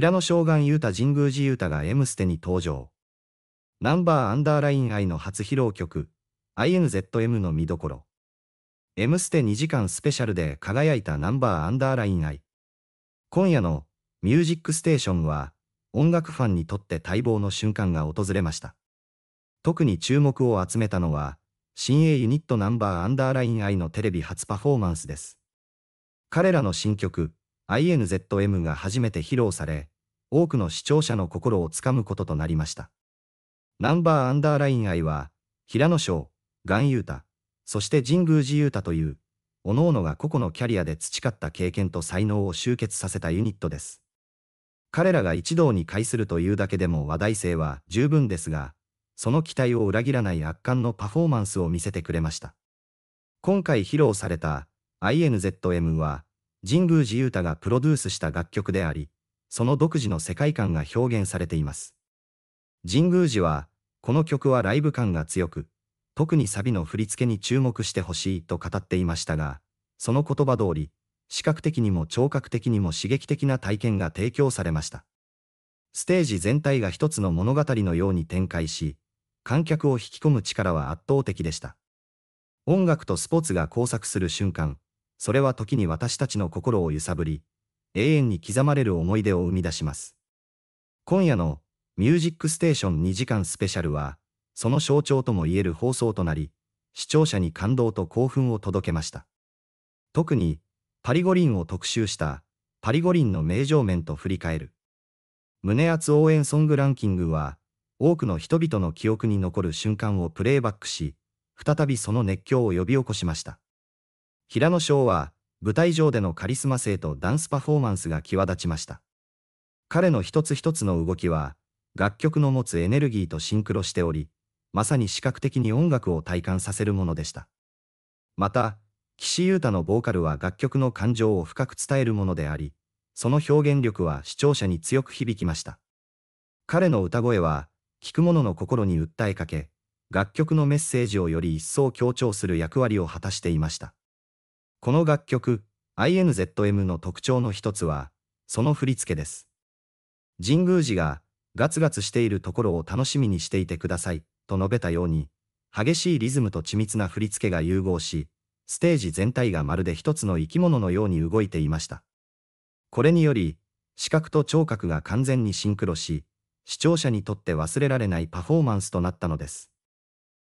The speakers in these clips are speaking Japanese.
平野将軍雄太神宮寺雄太が M ステに登場。ナンバーアンダーライン愛の初披露曲、INZM の見どころ。M ステ2時間スペシャルで輝いたナンバーアンダーライン愛。今夜のミュージックステーションは音楽ファンにとって待望の瞬間が訪れました。特に注目を集めたのは、新鋭ユニットナンバーアンダーライン愛のテレビ初パフォーマンスです。彼らの新曲、INZM が初めて披露され、多くの視聴者の心をつかむこととなりました。ナンバーアンダーライン愛は、平野翔、岩優太、そして神宮寺優太という、各々が個々のキャリアで培った経験と才能を集結させたユニットです。彼らが一堂に会するというだけでも話題性は十分ですが、その期待を裏切らない圧巻のパフォーマンスを見せてくれました。今回披露された INZM は、神宮寺勇太がプロデュースした楽曲であり、その独自の世界観が表現されています。神宮寺は、この曲はライブ感が強く、特にサビの振り付けに注目してほしいと語っていましたが、その言葉通り、視覚的にも聴覚的にも刺激的な体験が提供されました。ステージ全体が一つの物語のように展開し、観客を引き込む力は圧倒的でした。音楽とスポーツが交錯する瞬間、それは時に私たちの心を揺さぶり、永遠に刻まれる思い出を生み出します。今夜のミュージックステーション2時間スペシャルは、その象徴ともいえる放送となり、視聴者に感動と興奮を届けました。特に、パリ五輪を特集したパリ五輪の名場面と振り返る。胸熱応援ソングランキングは、多くの人々の記憶に残る瞬間をプレイバックし、再びその熱狂を呼び起こしました。平野翔は、舞台上でのカリスマ性とダンスパフォーマンスが際立ちました。彼の一つ一つの動きは、楽曲の持つエネルギーとシンクロしており、まさに視覚的に音楽を体感させるものでした。また、岸優太のボーカルは楽曲の感情を深く伝えるものであり、その表現力は視聴者に強く響きました。彼の歌声は、聴く者の心に訴えかけ、楽曲のメッセージをより一層強調する役割を果たしていました。この楽曲、INZM の特徴の一つは、その振り付けです。神宮寺が、ガツガツしているところを楽しみにしていてください、と述べたように、激しいリズムと緻密な振り付けが融合し、ステージ全体がまるで一つの生き物のように動いていました。これにより、視覚と聴覚が完全にシンクロし、視聴者にとって忘れられないパフォーマンスとなったのです。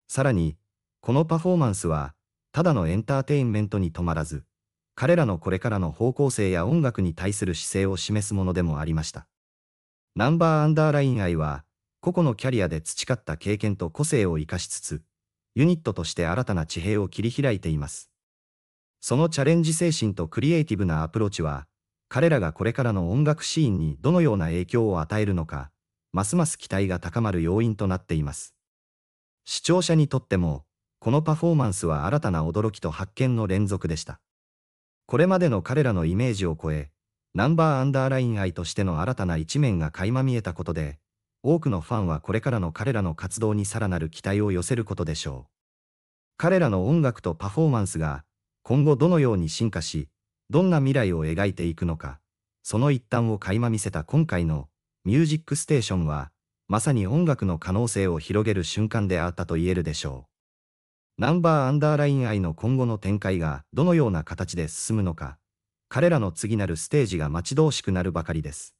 さらに、このパフォーマンスは、ただのエンターテインメントに止まらず、彼らのこれからの方向性や音楽に対する姿勢を示すものでもありました。ナンバーアンダーライン愛は、個々のキャリアで培った経験と個性を活かしつつ、ユニットとして新たな地平を切り開いています。そのチャレンジ精神とクリエイティブなアプローチは、彼らがこれからの音楽シーンにどのような影響を与えるのか、ますます期待が高まる要因となっています。視聴者にとっても、このパフォーマンスは新たな驚きと発見の連続でした。これまでの彼らのイメージを超え、ナンバーアンダーライン愛としての新たな一面が垣間見えたことで、多くのファンはこれからの彼らの活動にさらなる期待を寄せることでしょう。彼らの音楽とパフォーマンスが、今後どのように進化し、どんな未来を描いていくのか、その一端を垣間見せた今回の、ミュージックステーションは、まさに音楽の可能性を広げる瞬間であったと言えるでしょう。ナンバーアンダーライン愛の今後の展開がどのような形で進むのか、彼らの次なるステージが待ち遠しくなるばかりです。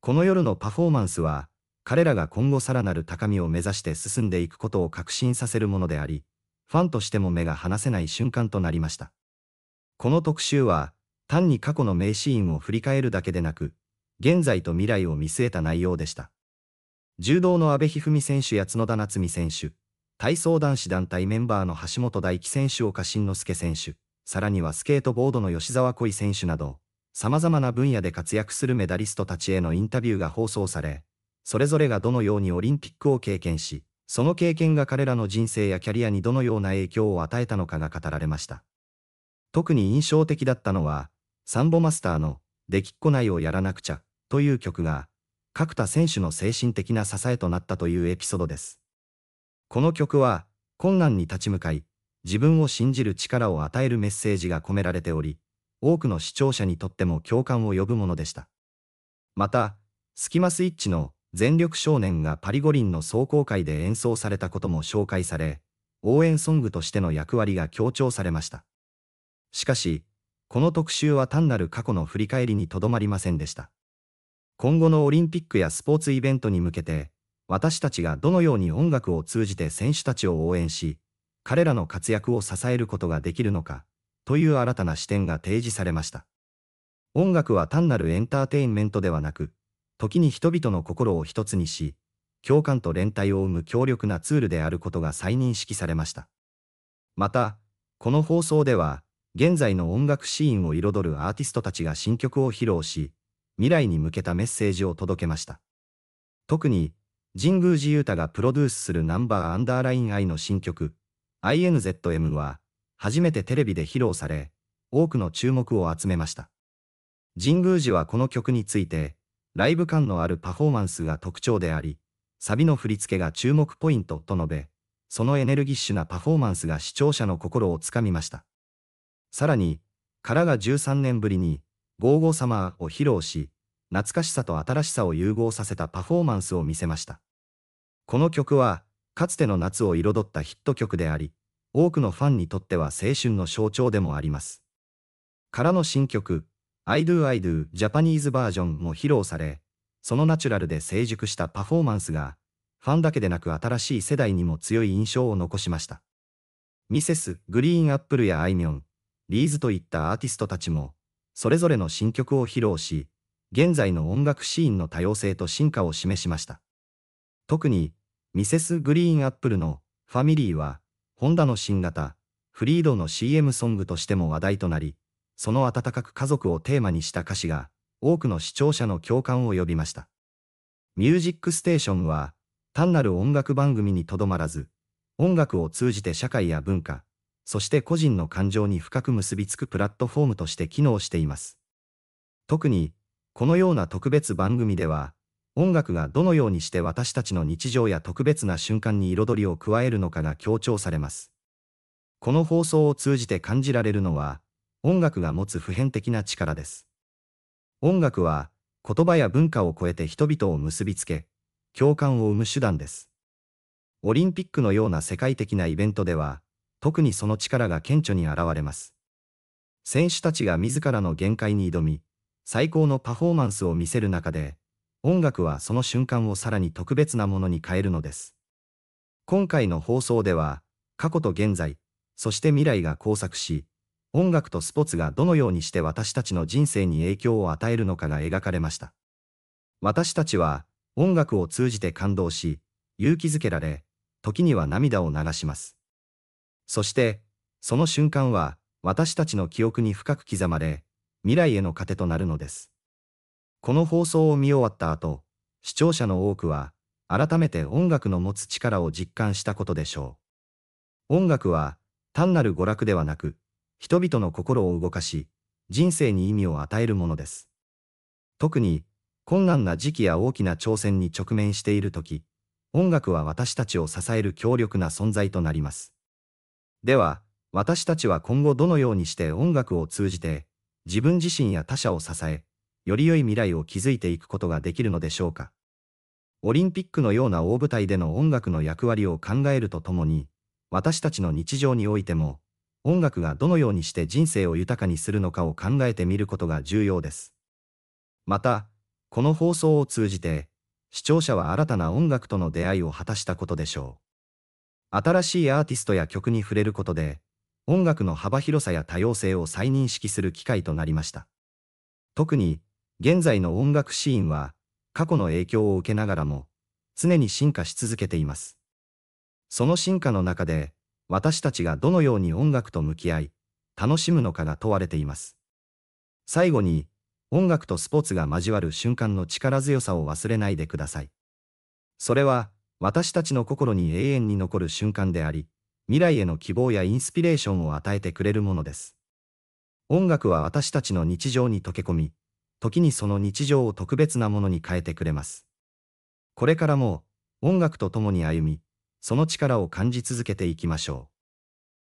この夜のパフォーマンスは、彼らが今後さらなる高みを目指して進んでいくことを確信させるものであり、ファンとしても目が離せない瞬間となりました。この特集は、単に過去の名シーンを振り返るだけでなく、現在と未来を見据えた内容でした。柔道の阿部一二三選手や角田夏実選手、体操男子団体メンバーの橋本大輝選手岡慎之助選手、さらにはスケートボードの吉沢恋選手など、様々な分野で活躍するメダリストたちへのインタビューが放送され、それぞれがどのようにオリンピックを経験し、その経験が彼らの人生やキャリアにどのような影響を与えたのかが語られました。特に印象的だったのは、サンボマスターの、できっこないをやらなくちゃ、という曲が、角田選手の精神的な支えとなったというエピソードです。この曲は、困難に立ち向かい、自分を信じる力を与えるメッセージが込められており、多くの視聴者にとっても共感を呼ぶものでした。また、スキマスイッチの全力少年がパリ五輪の壮行会で演奏されたことも紹介され、応援ソングとしての役割が強調されました。しかし、この特集は単なる過去の振り返りにとどまりませんでした。今後のオリンピックやスポーツイベントに向けて、私たちがどのように音楽を通じて選手たちを応援し、彼らの活躍を支えることができるのか、という新たな視点が提示されました。音楽は単なるエンターテインメントではなく、時に人々の心を一つにし、共感と連帯を生む強力なツールであることが再認識されました。また、この放送では、現在の音楽シーンを彩るアーティストたちが新曲を披露し、未来に向けたメッセージを届けました。特に、神宮寺勇太がプロデュースするナンバーアンダーライン I の新曲、INZM は、初めてテレビで披露され、多くの注目を集めました。神宮寺はこの曲について、ライブ感のあるパフォーマンスが特徴であり、サビの振り付けが注目ポイントと述べ、そのエネルギッシュなパフォーマンスが視聴者の心をつかみました。さらに、からが13年ぶりに、ゴーゴー様を披露し、懐かしさと新しさを融合させたパフォーマンスを見せました。この曲は、かつての夏を彩ったヒット曲であり、多くのファンにとっては青春の象徴でもあります。からの新曲、I Do I Do Japanese Version も披露され、そのナチュラルで成熟したパフォーマンスが、ファンだけでなく新しい世代にも強い印象を残しました。ミセス、グリーンアップルやアイミョン、リーズといったアーティストたちも、それぞれの新曲を披露し、現在の音楽シーンの多様性と進化を示しました。特に、ミセス・グリーン・アップルのファミリーは、ホンダの新型、フリードの CM ソングとしても話題となり、その温かく家族をテーマにした歌詞が、多くの視聴者の共感を呼びました。ミュージックステーションは、単なる音楽番組にとどまらず、音楽を通じて社会や文化、そして個人の感情に深く結びつくプラットフォームとして機能しています。特に、このような特別番組では、音楽がどのようにして私たちの日常や特別な瞬間に彩りを加えるのかが強調されます。この放送を通じて感じられるのは、音楽が持つ普遍的な力です。音楽は、言葉や文化を超えて人々を結びつけ、共感を生む手段です。オリンピックのような世界的なイベントでは、特にその力が顕著に現れます。選手たちが自らの限界に挑み、最高のパフォーマンスを見せる中で、音楽はその瞬間をさらに特別なものに変えるのです。今回の放送では、過去と現在、そして未来が交錯し、音楽とスポーツがどのようにして私たちの人生に影響を与えるのかが描かれました。私たちは、音楽を通じて感動し、勇気づけられ、時には涙を流します。そして、その瞬間は、私たちの記憶に深く刻まれ、未来への糧となるのです。この放送を見終わった後、視聴者の多くは、改めて音楽の持つ力を実感したことでしょう。音楽は、単なる娯楽ではなく、人々の心を動かし、人生に意味を与えるものです。特に、困難な時期や大きな挑戦に直面しているとき、音楽は私たちを支える強力な存在となります。では、私たちは今後どのようにして音楽を通じて自分自身や他者を支え、より良い未来を築いていくことができるのでしょうか。オリンピックのような大舞台での音楽の役割を考えるとともに、私たちの日常においても、音楽がどのようにして人生を豊かにするのかを考えてみることが重要です。また、この放送を通じて、視聴者は新たな音楽との出会いを果たしたことでしょう。新しいアーティストや曲に触れることで、音楽の幅広さや多様性を再認識する機会となりました。特に、現在の音楽シーンは、過去の影響を受けながらも、常に進化し続けています。その進化の中で、私たちがどのように音楽と向き合い、楽しむのかが問われています。最後に、音楽とスポーツが交わる瞬間の力強さを忘れないでください。それは、私たちの心に永遠に残る瞬間であり、未来への希望やインスピレーションを与えてくれるものです。音楽は私たちの日常に溶け込み、時にその日常を特別なものに変えてくれます。これからも音楽と共に歩み、その力を感じ続けていきましょう。